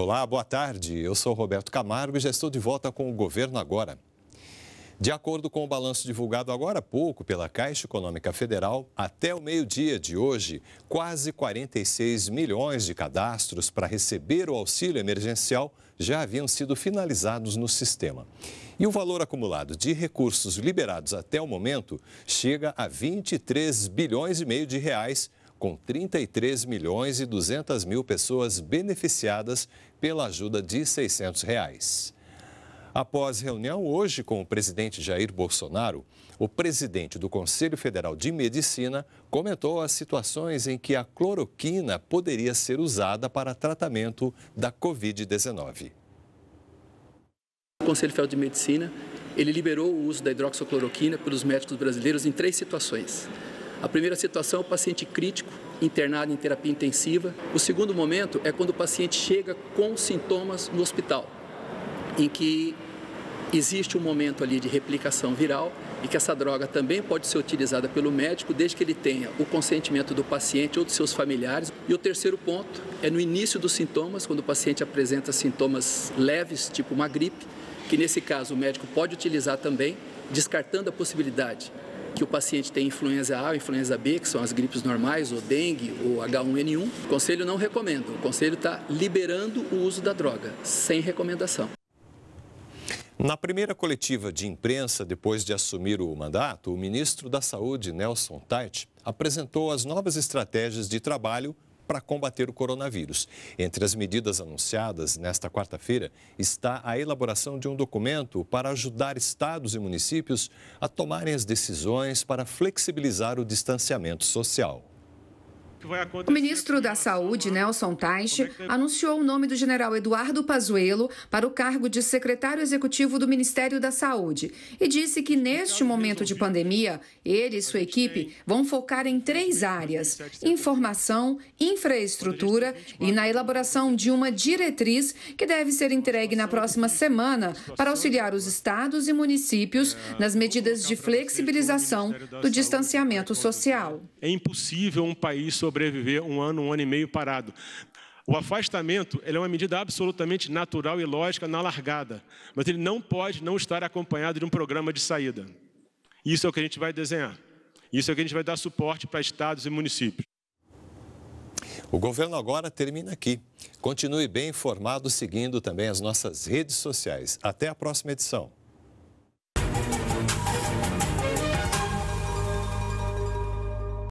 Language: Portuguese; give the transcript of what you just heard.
Olá, boa tarde. Eu sou Roberto Camargo e já estou de volta com o Governo Agora. De acordo com o balanço divulgado agora há pouco pela Caixa Econômica Federal, até o meio-dia de hoje, quase 46 milhões de cadastros para receber o auxílio emergencial já haviam sido finalizados no sistema. E o valor acumulado de recursos liberados até o momento chega a 23 bilhões e meio de reais com 33 milhões e 200 mil pessoas beneficiadas pela ajuda de R$ 600. Reais. Após reunião hoje com o presidente Jair Bolsonaro, o presidente do Conselho Federal de Medicina comentou as situações em que a cloroquina poderia ser usada para tratamento da Covid-19. O Conselho Federal de Medicina ele liberou o uso da hidroxicloroquina pelos médicos brasileiros em três situações a primeira situação é o paciente crítico, internado em terapia intensiva. O segundo momento é quando o paciente chega com sintomas no hospital, em que existe um momento ali de replicação viral e que essa droga também pode ser utilizada pelo médico desde que ele tenha o consentimento do paciente ou dos seus familiares. E o terceiro ponto é no início dos sintomas, quando o paciente apresenta sintomas leves, tipo uma gripe, que nesse caso o médico pode utilizar também, descartando a possibilidade que o paciente tem influenza A ou influenza B, que são as gripes normais, ou dengue, ou H1N1, o conselho não recomenda. O conselho está liberando o uso da droga, sem recomendação. Na primeira coletiva de imprensa, depois de assumir o mandato, o ministro da Saúde, Nelson Tait, apresentou as novas estratégias de trabalho para combater o coronavírus. Entre as medidas anunciadas nesta quarta-feira está a elaboração de um documento para ajudar estados e municípios a tomarem as decisões para flexibilizar o distanciamento social. O ministro da Saúde, Nelson Teich, é anunciou o nome do general Eduardo Pazuello para o cargo de secretário executivo do Ministério da Saúde e disse que neste momento de pandemia, ele e sua equipe vão focar em três áreas: informação, infraestrutura e na elaboração de uma diretriz que deve ser entregue na próxima semana para auxiliar os estados e municípios é, nas medidas de flexibilização do distanciamento social. É impossível um país sobreviver um ano, um ano e meio parado. O afastamento é uma medida absolutamente natural e lógica na largada, mas ele não pode não estar acompanhado de um programa de saída. Isso é o que a gente vai desenhar. Isso é o que a gente vai dar suporte para estados e municípios. O governo agora termina aqui. Continue bem informado seguindo também as nossas redes sociais. Até a próxima edição.